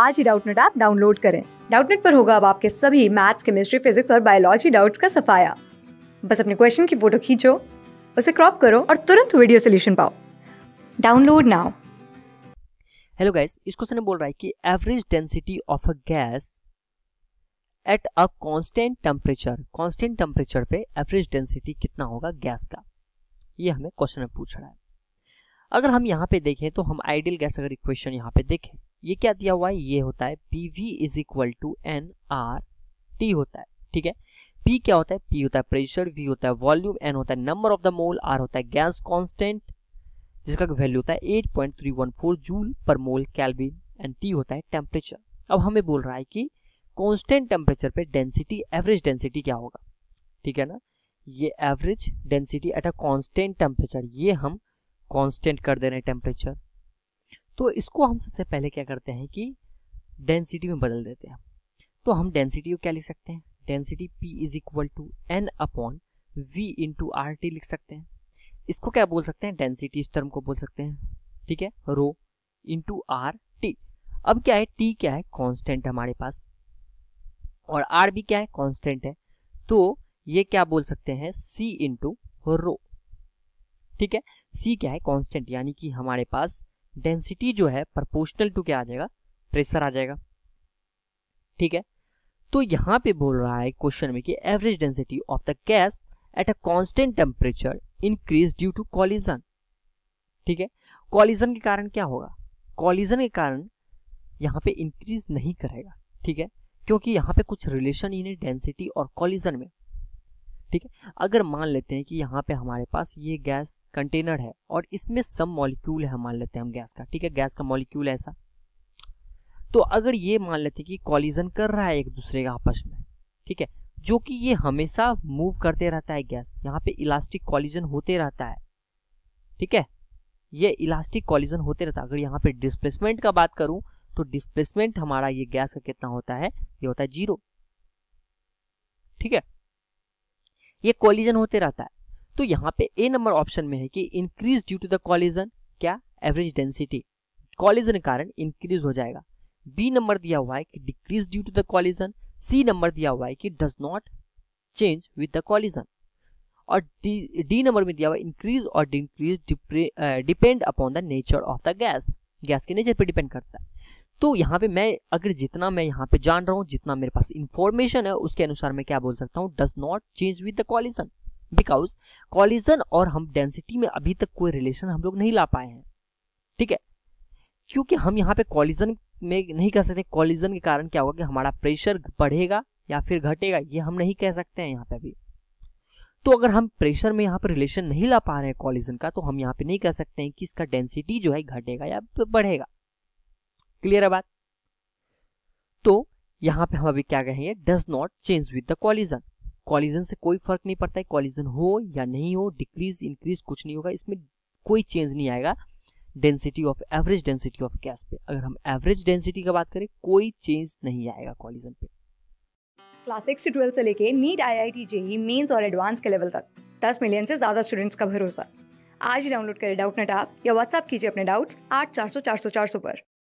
आज ही Doubtnut app download करें डाउटनेट पर होगा अब आपके सभी मैथ्स केमिस्ट्री फिजिक्स और बायोलॉजी डाउट्स का सफाया बस अपने क्वेश्चन की फोटो खींचो उसे क्रॉप करो और तुरंत वीडियो सोल्यूशन पाओ डाउनलोड नाउ हेलो गाइस इस क्वेश्चन में बोल रहा है कि average density of a gas at a constant temperature constant temperature पे एवरेज डेंसिटी कितना होगा गैस का ये हमें क्वेश्चन में पूछ रहा है अगर हम यहाँ पे देखें तो हम आइडियल गैस अगर इक्वेशन यहाँ पे देखें ये क्या दिया हुआ है ये होता है P V is equal to N R T होता है ठीक है पी क्या होता है पी होता है प्रेशर वी होता है वॉल्यूम एन होता है number of the mole R होता है गैस कांस्टेंट जिसका वैल्यू होता है 8.314 जूल पर मोल कैलविन एंड टी होता है टेम्परेचर अब हमें बोल रहा है कि कांस्टेंट टेम्परेचर पे डेंसिटी एवरेज डेंसिटी क्या होगा ठीक है ना ये average density at a constant temperature ये हम कॉन्स्टेंट कर दे रहे हैं टेम्परेचर तो इसको हम सबसे पहले क्या करते हैं कि डेंसिटी में बदल देते हैं तो हम डेंसिटी को क्या लिख सकते हैं density P is equal to N upon V into R T लिख सकते हैं इसको क्या बोल सकते हैं डेंसिटी इस टर्म को बोल सकते हैं ठीक है रो इंटू आर टी अब क्या है टी क्या है कॉन्स्टेंट हमारे पास और आर भी क्या है कॉन्स्टेंट है तो ये क्या बोल सकते हैं सी इंटू रो ठीक है सी क्या है कॉन्स्टेंट यानी कि हमारे पास डेंसिटी जो है प्रपोर्शनल टू क्या आ जाएगा प्रेशर आ जाएगा ठीक है तो यहां पे बोल रहा है क्वेश्चन में कि average density of the gas at a constant temperature increase due to collision ठीक है कॉलिजन के कारण क्या होगा कॉलिजन के कारण यहां पे इंक्रीज नहीं करेगा ठीक है क्योंकि यहां पे कुछ रिलेशन ही नहीं डेंसिटी और कॉलिजन में ठीक है अगर मान लेते हैं कि यहाँ पे हमारे पास ये गैस कंटेनर है और इसमें सब मॉलिक्यूल है मान लेते हैं हम गैस का ठीक है गैस का मॉलिक्यूल ऐसा तो अगर ये मान लेते हैं कि कॉलिजन कर रहा है एक दूसरे का आपस में ठीक है जो कि ये हमेशा मूव करते रहता है गैस यहाँ पे इलास्टिक कॉलिजन होते रहता है ठीक है ये इलास्टिक कॉलिजन होते रहता है अगर यहाँ पे डिस्प्लेसमेंट का बात करूं तो डिस्प्लेसमेंट हमारा ये गैस का कितना होता है ये होता है जीरो ठीक है ये कॉलिजन होते रहता है तो यहाँ पे ए नंबर ऑप्शन में है कि increase due to the collision क्या एवरेज डेंसिटी कॉलिजन कारण इंक्रीज हो जाएगा बी नंबर दिया हुआ है कि decrease due to the collision C number दिया हुआ है कि does not change with the collision और डी डी नंबर में दिया हुआ इंक्रीज और decrease depend upon the nature of the gas gas के नेचर पे डिपेंड करता है तो यहाँ पे मैं अगर जितना मैं यहाँ पे जान रहा हूँ जितना मेरे पास इंफॉर्मेशन है उसके अनुसार मैं क्या बोल सकता हूँ does not change with the collision because collision और हम डेंसिटी में अभी तक कोई रिलेशन हम लोग नहीं ला पाए हैं ठीक है क्योंकि हम यहाँ पे कॉलिजन में नहीं कह सकते कॉलिजन के कारण क्या होगा कि हमारा प्रेशर बढ़ेगा या फिर घटेगा ये हम नहीं कह सकते हैं यहाँ पे अभी तो अगर हम प्रेशर में यहाँ पर रिलेशन नहीं ला पा रहे हैं कॉलिजन का तो हम यहाँ पे नहीं कह सकते हैं कि इसका डेंसिटी जो है घटेगा या बढ़ेगा क्लियर है बात तो यहां पे हम अभी क्या कहेंगे does not change with the collision collision से कोई फर्क नहीं पड़ता है कॉलिजन हो या नहीं हो डिक्रीज इंक्रीज कुछ नहीं होगा इसमें कोई चेंज नहीं आएगा density of average density of gas पे अगर हम एवरेज डेंसिटी की बात करें कोई चेंज नहीं आएगा कॉलिजन पे क्लास सिक्स से ट्वेल्थ से लेके NEET I I T JEE mains और एडवांस के लेवल तक दस मिलियन से ज्यादा स्टूडेंट्स का भरोसा आज ही डाउनलोड करें डाउट नेट आप या व्हाट्सअप कीजिए अपने डाउट्स आठ चार सौ चार सौ चार सौ पर